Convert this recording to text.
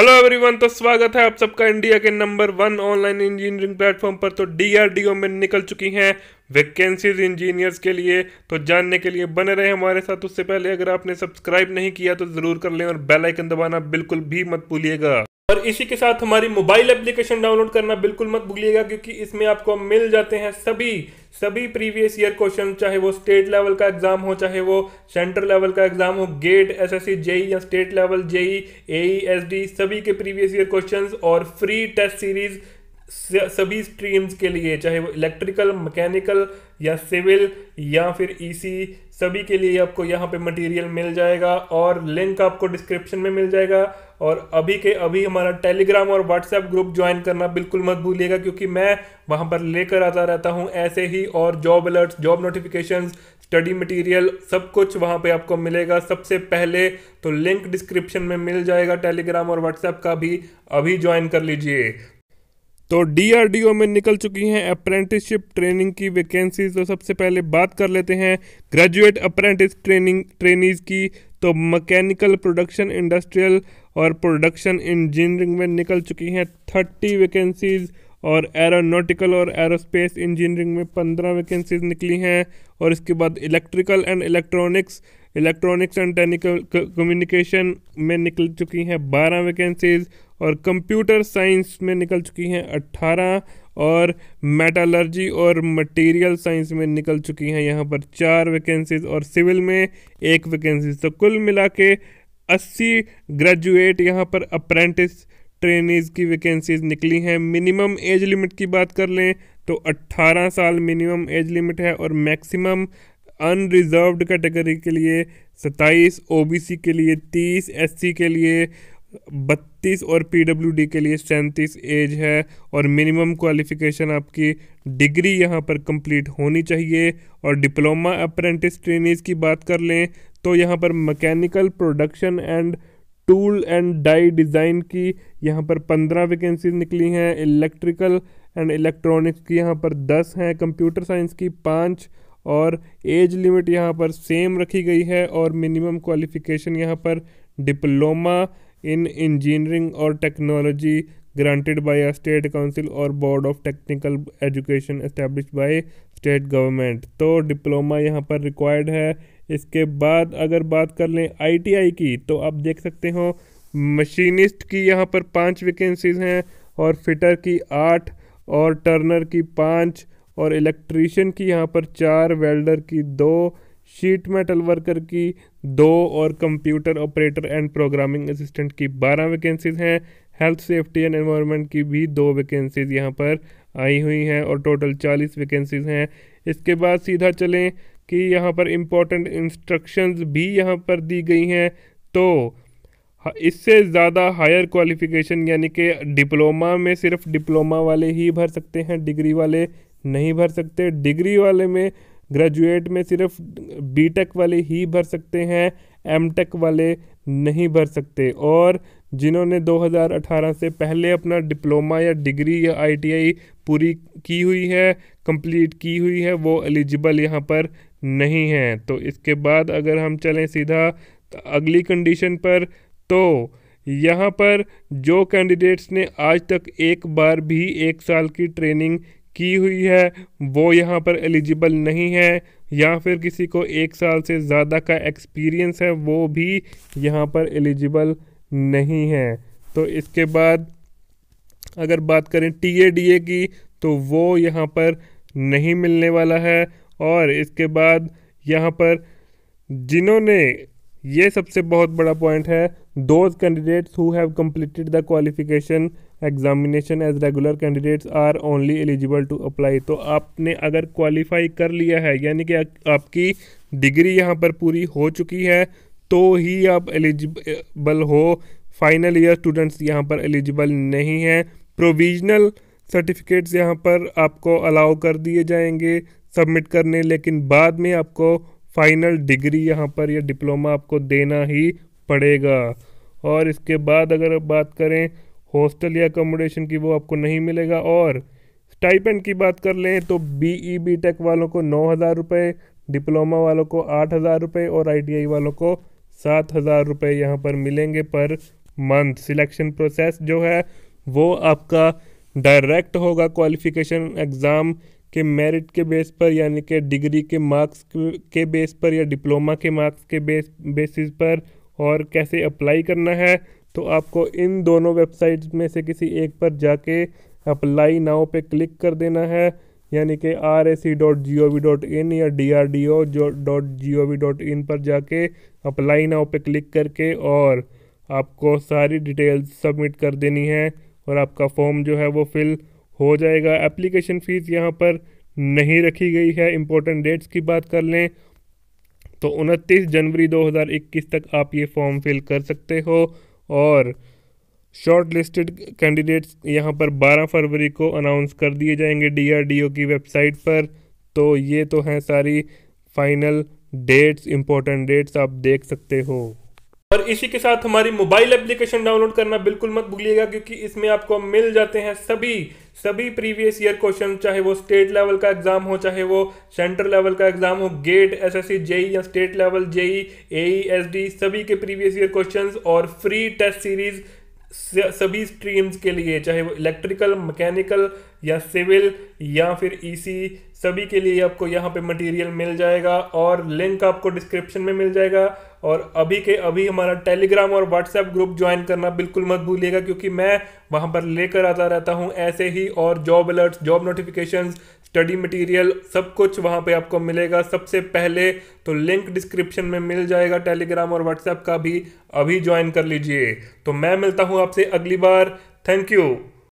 hello everyone तो स्वागत है आप सबका इंडिया के number one online engineering platform पर तो डीआरडीओ में निकल चुकी हैं वैकेंसीज इंजीनियर्स के लिए तो जानने के लिए बने रहे हमारे साथ उससे पहले अगर आपने सब्सक्राइब नहीं किया तो ज़रूर कर लें और बेल आइकन दबाना बिल्कुल भी मत भूलिएगा और इसी के साथ हमारी मोबाइल एप्लीकेशन डाउनलोड करना बिल्कुल मत भूलिएगा क्योंकि इसमें आपको मिल जाते हैं सभी सभी प्रीवियस ईयर क्वेश्चन चाहे वो स्टेट लेवल का एग्जाम हो चाहे वो सेंट्रल लेवल का एग्जाम हो गेट एसएससी जेई या state level JE AE SD सभी के प्रीवियस ईयर क्वेश्चंस और फ्री टेस्ट सीरीज़ सभी स्ट्रीम्स के लिए चाहे वो इलेक्ट्रिकल मैकेनिकल या सिविल या फिर ईसी e सभी के लिए आपको यहाँ पे मटेरियल मिल जाएगा और लिंक आपको डिस्क्रिप्शन में मिल जाएगा और अभी के अभी हमारा टेलीग्राम और व्हाट्सएप ग्रुप ज्वाइन करना बिल्कुल मत भूलिएगा क्योंकि मैं वहाँ पर लेकर आता रहता हूँ ऐसे ही और job alerts job notification study material सब कुछ वहाँ पे आपको मिलेगा सबसे पहले तो लिंक डिस्क्रिप्शन में मिल जाएगा टेलीग्राम और व्हाट्सएप का भी अभी ज्वाइन कर लीजिए तो डीआरडीओ में निकल चुकी हैं अप्रेंटिसशिप ट्रेनिंग की वैकेंसीज तो सबसे पहले बात कर लेते हैं ग्रेजुएट अप्रेंटिस ट्रेनिंग ट्रेनीज की तो मैकेनिकल प्रोडक्शन इंडस्ट्रियल और प्रोडक्शन इंजीनियरिंग में निकल चुकी हैं थर्टी वैकेंसीज़ और एरोनोटिकल और एरोस्पेस इंजीनियरिंग में पंद्रह वैकेंसीज निकली हैं और इसके बाद electrical and electronics electronics and technical communication में निकल चुकी हैं बारह वैकेंसीज और कंप्यूटर साइंस में निकल चुकी हैं अट्ठारह और मेटालर्जी और मटेरियल साइंस में निकल चुकी हैं यहाँ पर चार वैकेंसीज और सिविल में एक वैकेंसी तो कुल मिला के अस्सी ग्रेजुएट यहाँ पर अप्रेंटिस ट्रेनीज़ की वैकेंसीज निकली हैं मिनिमम एज लिमिट की बात कर लें तो 18 साल मिनिमम एज लिमिट है और मैक्सिमम अनरिजर्व कैटेगरी के लिए 27 ओबीसी के लिए 30 एससी के लिए बत्तीस और पी के लिए सैंतीस एज है और मिनिमम क्वालिफिकेशन आपकी डिग्री यहाँ पर कंप्लीट होनी चाहिए और डिप्लोमा अप्रेंटिस ट्रेनिज की बात कर लें तो यहाँ पर mechanical production and tool and die design की यहाँ पर पंद्रह वैकेंसी निकली हैं इलेक्ट्रिकल एंड इलेक्ट्रॉनिक्स की यहाँ पर दस हैं कंप्यूटर साइंस की पाँच और एज लिमिट यहाँ पर सेम रखी गई है और मिनिमम क्वालिफिकेशन यहाँ पर डिप्लोमा इन इंजीनियरिंग और technology granted by a state council और board of technical education establish by state government तो डिप्लोमा यहाँ पर रिक्वायर्ड है इसके बाद अगर बात कर लें आईटीआई की तो आप देख सकते हो मशीनिस्ट की यहाँ पर पांच वैकेंसीज हैं और फिटर की आठ और टर्नर की पांच और इलेक्ट्रीशियन की यहाँ पर चार वेल्डर की दो शीट मेटल वर्कर की दो और computer operator and programming assistant की बारह वैकेंसीज हैं हेल्थ सेफ्टी एंड एनवायरनमेंट की भी दो वैकेंसीज यहाँ पर आई हुई हैं और टोटल चालीस वैकेंसीज हैं इसके बाद सीधा चलें कि यहाँ पर इम्पोर्टेंट इंस्ट्रक्शंस भी यहाँ पर दी गई हैं तो इससे ज़्यादा हायर क्वालिफिकेशन यानी कि डिप्लोमा में सिर्फ डिप्लोमा वाले ही भर सकते हैं डिग्री वाले नहीं भर सकते डिग्री वाले में ग्रेजुएट में सिर्फ बीटेक वाले ही भर सकते हैं एमटेक वाले नहीं भर सकते और जिन्होंने 2018 से पहले अपना डिप्लोमा या डिग्री या आईटीआई पूरी की हुई है कंप्लीट की हुई है वो एलिजिबल यहाँ पर नहीं है तो इसके बाद अगर हम चलें सीधा अगली कंडीशन पर तो यहाँ पर जो कैंडिडेट्स ने आज तक एक बार भी एक साल की ट्रेनिंग की हुई है वो यहाँ पर एलिजिबल नहीं है या फिर किसी को एक साल से ज़्यादा का एक्सपीरियंस है वो भी यहाँ पर एलिजिबल नहीं है तो इसके बाद अगर बात करें टी ए डी ए की तो वो यहाँ पर नहीं मिलने वाला है और इसके बाद यहाँ पर जिन्होंने ये सबसे बहुत बड़ा पॉइंट है those candidates who have completed the qualification examination as regular candidates are only eligible to apply तो आपने अगर क्वालिफाई कर लिया है यानी कि आपकी डिग्री यहाँ पर पूरी हो चुकी है तो ही आप एलिजिबल हो फाइनल ईयर स्टूडेंट्स यहाँ पर एलिजिबल नहीं हैं प्रोविजनल सर्टिफिकेट्स यहाँ पर आपको अलाउ कर दिए जाएंगे सबमिट करने लेकिन बाद में आपको फाइनल डिग्री यहाँ पर या डिप्लोमा आपको देना ही पड़ेगा और इसके बाद अगर आप बात करें हॉस्टल या अकोमोडेशन की वो आपको नहीं मिलेगा और स्टाइपेंड की बात कर लें तो बी ई बी टेक वालों को नौ हज़ार रुपये डिप्लोमा वालों को आठ हज़ार रुपये और आई वालों को सात हज़ार रुपये यहाँ पर मिलेंगे पर मंथ सिलेक्शन प्रोसेस जो है वो आपका डायरेक्ट होगा क्वालिफिकेशन एग्ज़ाम के मेरिट के बेस पर यानी कि डिग्री के मार्क्स के बेस पर या डिप्लोमा के मार्क्स के बेस बेसिस पर और कैसे अप्लाई करना है तो आपको इन दोनों वेबसाइट में से किसी एक पर जाके अप्लाई नाव पे क्लिक कर देना है यानी कि R A C dot G O V dot in या डी आर डी ओ जो dot G O V dot in पर जाके अप्लाई नाव पे क्लिक करके और आपको सारी डिटेल्स सबमिट कर देनी है और आपका फॉर्म जो है वो फिल हो जाएगा एप्लीकेशन फ़ीस यहाँ पर नहीं रखी गई है इम्पोर्टेंट डेट्स की बात कर लें तो उनतीस जनवरी 2021 तक आप ये फॉर्म फिल कर सकते हो और शॉर्ट लिस्टेड कैंडिडेट्स यहाँ पर 12 फरवरी को अनाउंस कर दिए जाएंगे डीआरडीओ की वेबसाइट पर तो ये तो हैं सारी फाइनल डेट्स इंपॉर्टेंट डेट्स आप देख सकते हो और इसी के साथ हमारी मोबाइल एप्लीकेशन डाउनलोड करना बिल्कुल मत भूलिएगा क्योंकि इसमें आपको मिल जाते हैं सभी सभी प्रीवियस ईयर क्वेश्चन चाहे वो स्टेट लेवल का एग्जाम हो चाहे वो सेंट्रल लेवल का एग्जाम हो गेट सी जेई या state level JE AE D सभी के प्रीवियस ईयर क्वेश्चन और फ्री टेस्ट सीरीज सभी स्ट्रीम्स के लिए चाहे वो इलेक्ट्रिकल मैकेनिकल या सिविल या फिर ईसी e सभी के लिए आपको यहाँ पे मटेरियल मिल जाएगा और लिंक आपको डिस्क्रिप्शन में मिल जाएगा और अभी के अभी हमारा टेलीग्राम और व्हाट्सएप ग्रुप ज्वाइन करना बिल्कुल मत भूलिएगा क्योंकि मैं वहाँ पर लेकर आता रहता हूँ ऐसे ही और job alerts job notification study material सब कुछ वहाँ पे आपको मिलेगा सबसे पहले तो लिंक डिस्क्रिप्शन में मिल जाएगा टेलीग्राम और व्हाट्सएप का भी अभी ज्वाइन कर लीजिए तो मैं मिलता हूँ आपसे अगली बार थैंक यू